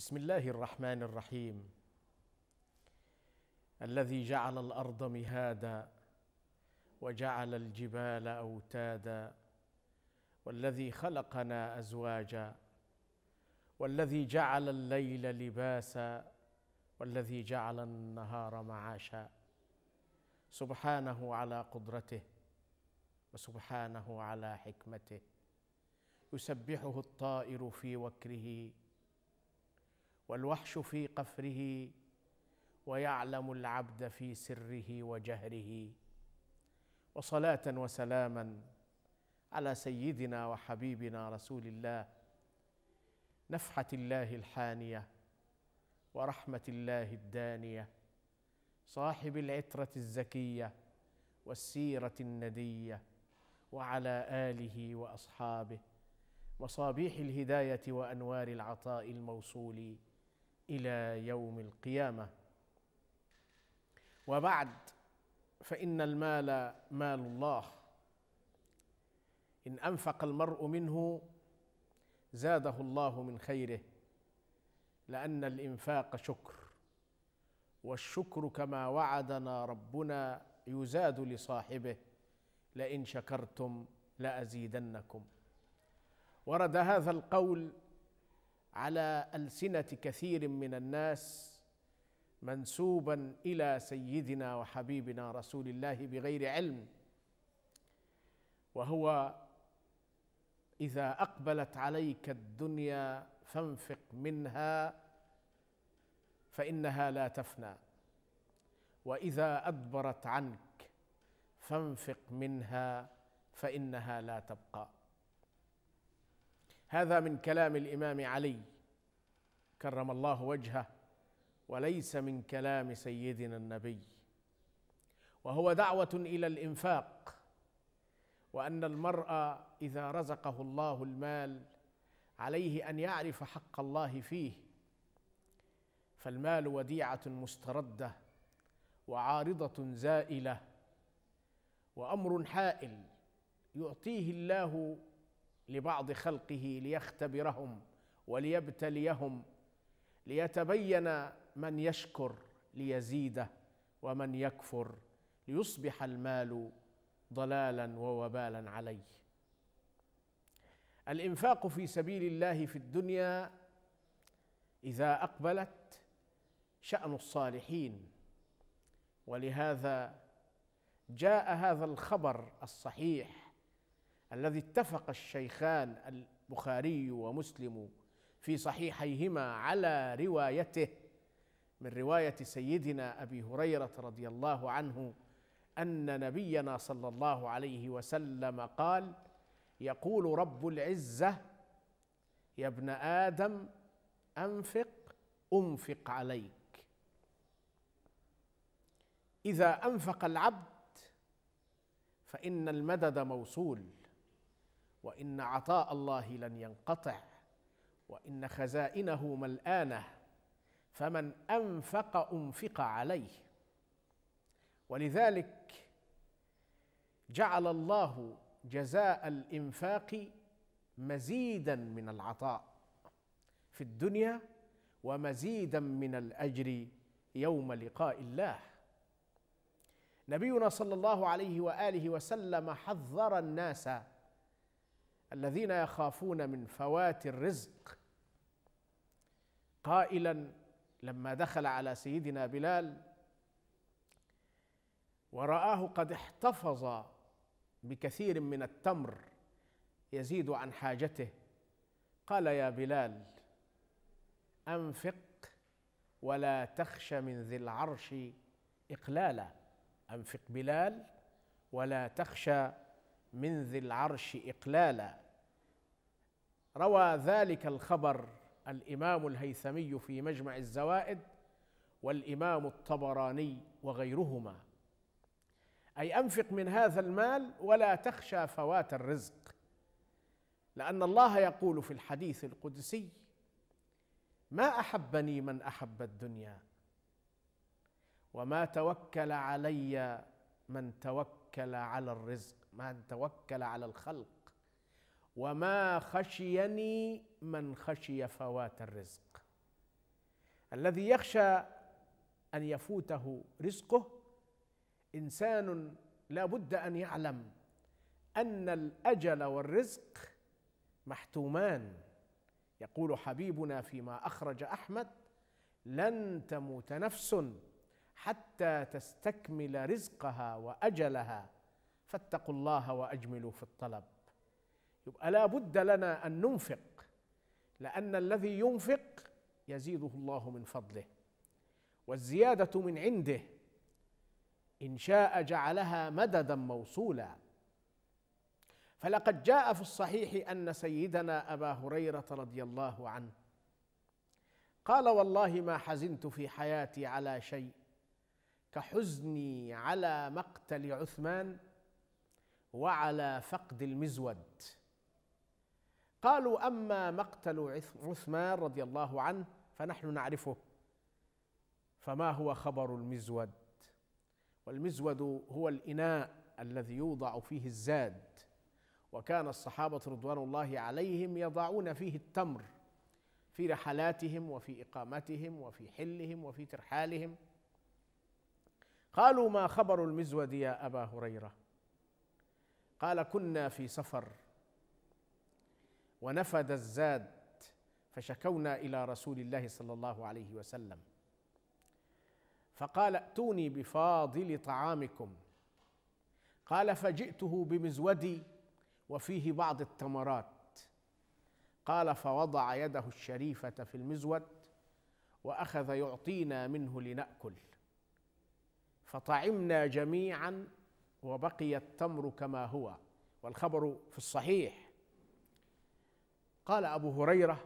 بسم الله الرحمن الرحيم الذي جعل الارض مهادا وجعل الجبال اوتادا والذي خلقنا ازواجا والذي جعل الليل لباسا والذي جعل النهار معاشا سبحانه على قدرته وسبحانه على حكمته يسبحه الطائر في وكره والوحش في قفره ويعلم العبد في سره وجهره وصلاه وسلاما على سيدنا وحبيبنا رسول الله نفحه الله الحانيه ورحمه الله الدانيه صاحب العتره الزكيه والسيره النديه وعلى اله واصحابه مصابيح الهدايه وانوار العطاء الموصول الى يوم القيامه وبعد فان المال مال الله ان انفق المرء منه زاده الله من خيره لان الانفاق شكر والشكر كما وعدنا ربنا يزاد لصاحبه لئن شكرتم لازيدنكم ورد هذا القول على السنه كثير من الناس منسوبا الى سيدنا وحبيبنا رسول الله بغير علم وهو اذا اقبلت عليك الدنيا فانفق منها فانها لا تفنى واذا ادبرت عنك فانفق منها فانها لا تبقى هذا من كلام الامام علي كرم الله وجهه وليس من كلام سيدنا النبي وهو دعوه الى الانفاق وان المرء اذا رزقه الله المال عليه ان يعرف حق الله فيه فالمال وديعه مسترده وعارضه زائله وامر حائل يعطيه الله لبعض خلقه ليختبرهم وليبتليهم ليتبين من يشكر ليزيده ومن يكفر ليصبح المال ضلالا ووبالا عليه الانفاق في سبيل الله في الدنيا اذا اقبلت شان الصالحين ولهذا جاء هذا الخبر الصحيح الذي اتفق الشيخان البخاري ومسلم في صحيحيهما على روايته من روايه سيدنا ابي هريره رضي الله عنه ان نبينا صلى الله عليه وسلم قال يقول رب العزه يا ابن ادم انفق انفق عليك اذا انفق العبد فان المدد موصول وان عطاء الله لن ينقطع وان خزائنه ملانه فمن انفق انفق عليه ولذلك جعل الله جزاء الانفاق مزيدا من العطاء في الدنيا ومزيدا من الاجر يوم لقاء الله نبينا صلى الله عليه واله وسلم حذر الناس الذين يخافون من فوات الرزق قائلا لما دخل على سيدنا بلال ورآه قد احتفظ بكثير من التمر يزيد عن حاجته قال يا بلال أنفق ولا تخش من ذي العرش إقلالا أنفق بلال ولا تخشى من ذي العرش إقلالا روى ذلك الخبر الإمام الهيثمي في مجمع الزوائد والإمام الطبراني وغيرهما أي أنفق من هذا المال ولا تخشى فوات الرزق لأن الله يقول في الحديث القدسي ما أحبني من أحب الدنيا وما توكل علي من توكل توكل على الرزق من توكل على الخلق وما خشيني من خشي فوات الرزق الذي يخشى ان يفوته رزقه انسان لا بد ان يعلم ان الاجل والرزق محتومان يقول حبيبنا فيما اخرج احمد لن تموت نفس حتى تستكمل رزقها واجلها فاتقوا الله واجملوا في الطلب يبقى لا بد لنا ان ننفق لان الذي ينفق يزيده الله من فضله والزياده من عنده ان شاء جعلها مددا موصولا فلقد جاء في الصحيح ان سيدنا ابا هريره رضي الله عنه قال والله ما حزنت في حياتي على شيء كحزني على مقتل عثمان وعلى فقد المزود قالوا اما مقتل عثمان رضي الله عنه فنحن نعرفه فما هو خبر المزود والمزود هو الاناء الذي يوضع فيه الزاد وكان الصحابه رضوان الله عليهم يضعون فيه التمر في رحلاتهم وفي اقامتهم وفي حلهم وفي ترحالهم قالوا ما خبر المزود يا ابا هريره قال كنا في سفر ونفد الزاد فشكونا الى رسول الله صلى الله عليه وسلم فقال ائتوني بفاضل طعامكم قال فجئته بمزودي وفيه بعض التمرات قال فوضع يده الشريفه في المزود واخذ يعطينا منه لناكل فطعمنا جميعا وبقي التمر كما هو والخبر في الصحيح قال ابو هريره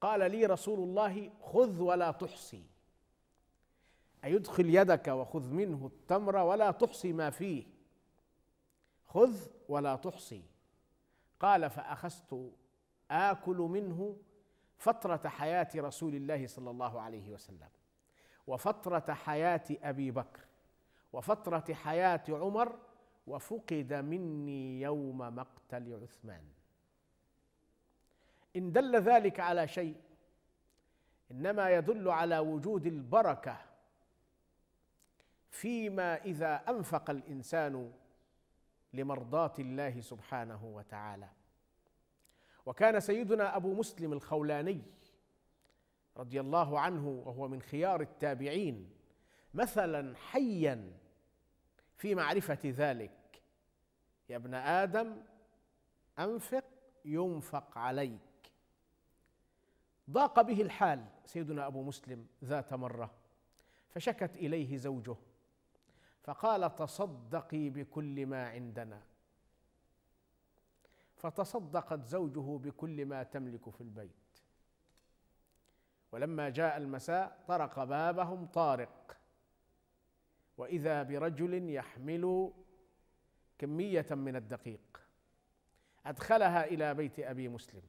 قال لي رسول الله خذ ولا تحصي أيدخل يدك وخذ منه التمر ولا تحصي ما فيه خذ ولا تحصي قال فأخذت آكل منه فترة حياة رسول الله صلى الله عليه وسلم وفترة حياة أبي بكر وفترة حياة عمر وفقد مني يوم مقتل عثمان إن دل ذلك على شيء إنما يدل على وجود البركة فيما إذا أنفق الإنسان لمرضاة الله سبحانه وتعالى وكان سيدنا أبو مسلم الخولاني رضي الله عنه وهو من خيار التابعين مثلا حيا في معرفه ذلك يا ابن ادم انفق ينفق عليك ضاق به الحال سيدنا ابو مسلم ذات مره فشكت اليه زوجه فقال تصدقي بكل ما عندنا فتصدقت زوجه بكل ما تملك في البيت ولما جاء المساء طرق بابهم طارق واذا برجل يحمل كميه من الدقيق ادخلها الى بيت ابي مسلم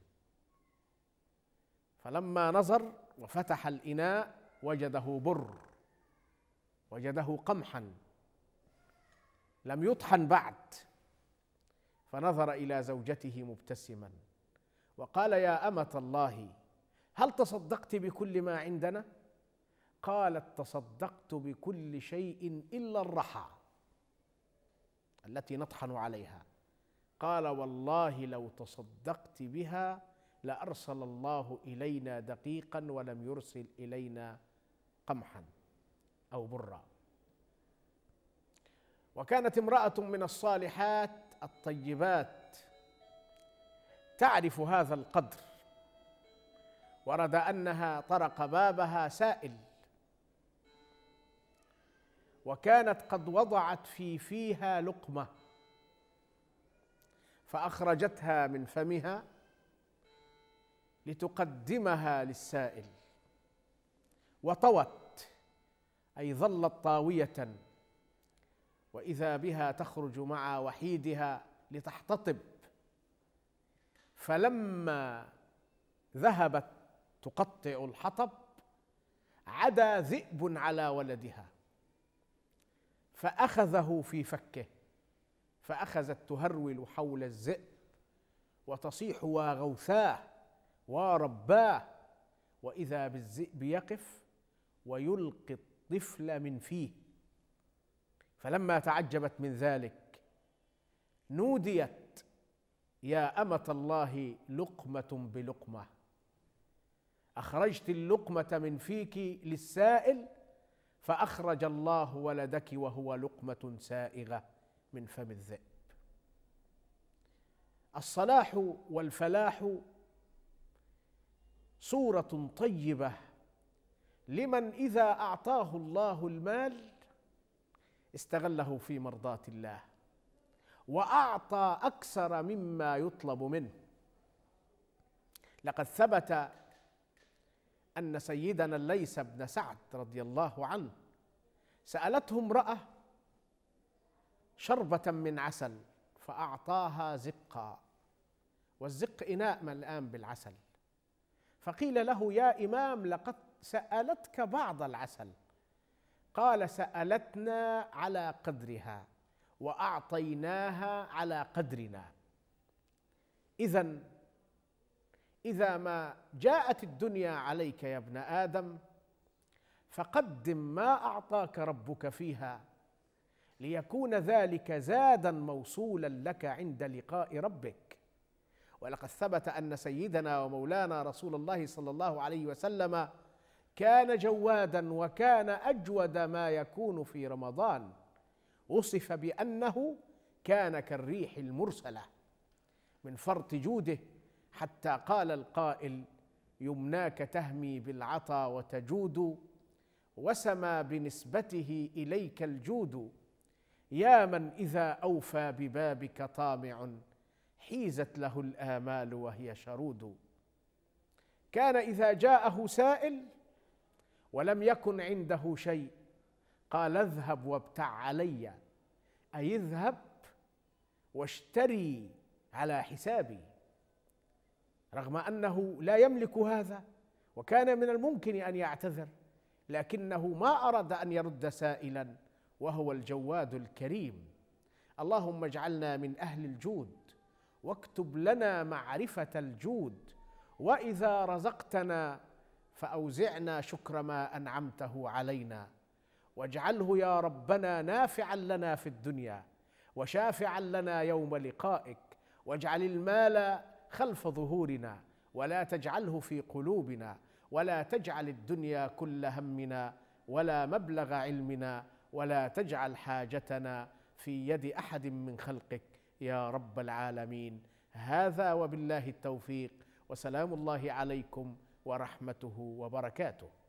فلما نظر وفتح الاناء وجده بر وجده قمحا لم يطحن بعد فنظر الى زوجته مبتسما وقال يا امه الله هل تصدقت بكل ما عندنا قالت تصدقت بكل شيء الا الرحى التي نطحن عليها قال والله لو تصدقت بها لارسل الله الينا دقيقا ولم يرسل الينا قمحا او برا وكانت امراه من الصالحات الطيبات تعرف هذا القدر ورد انها طرق بابها سائل وكانت قد وضعت في فيها لقمه فاخرجتها من فمها لتقدمها للسائل وطوت اي ظلت طاويه واذا بها تخرج مع وحيدها لتحتطب فلما ذهبت تقطع الحطب عدا ذئب على ولدها فأخذه في فكه فأخذت تهرول حول الذئب وتصيح واغوثاه ورباه وإذا بالذئب يقف ويلقي الطفل من فيه فلما تعجبت من ذلك نوديت يا أمة الله لقمة بلقمة اخرجت اللقمه من فيك للسائل فاخرج الله ولدك وهو لقمه سائغه من فم الذئب الصلاح والفلاح صوره طيبه لمن اذا اعطاه الله المال استغله في مرضاه الله واعطى اكثر مما يطلب منه لقد ثبت أن سيدنا الليث بن سعد رضي الله عنه سألته امرأة شربة من عسل فأعطاها زقا والزق إناء ملآن بالعسل فقيل له يا إمام لقد سألتك بعض العسل قال سألتنا على قدرها وأعطيناها على قدرنا إذا إذا ما جاءت الدنيا عليك يا ابن آدم فقدم ما أعطاك ربك فيها ليكون ذلك زادا موصولا لك عند لقاء ربك ولقد ثبت أن سيدنا ومولانا رسول الله صلى الله عليه وسلم كان جوادا وكان أجود ما يكون في رمضان وصف بأنه كان كالريح المرسلة من فرط جوده حتى قال القائل يمناك تهمي بالعطا وتجود وسما بنسبته اليك الجود يا من اذا اوفى ببابك طامع حيزت له الامال وهي شرود كان اذا جاءه سائل ولم يكن عنده شيء قال اذهب وابتع علي اي اذهب واشتري على حسابي رغم انه لا يملك هذا وكان من الممكن ان يعتذر لكنه ما اراد ان يرد سائلا وهو الجواد الكريم اللهم اجعلنا من اهل الجود واكتب لنا معرفه الجود واذا رزقتنا فاوزعنا شكر ما انعمته علينا واجعله يا ربنا نافعا لنا في الدنيا وشافعا لنا يوم لقائك واجعل المال خلف ظهورنا ولا تجعله في قلوبنا ولا تجعل الدنيا كل همنا ولا مبلغ علمنا ولا تجعل حاجتنا في يد احد من خلقك يا رب العالمين هذا وبالله التوفيق وسلام الله عليكم ورحمته وبركاته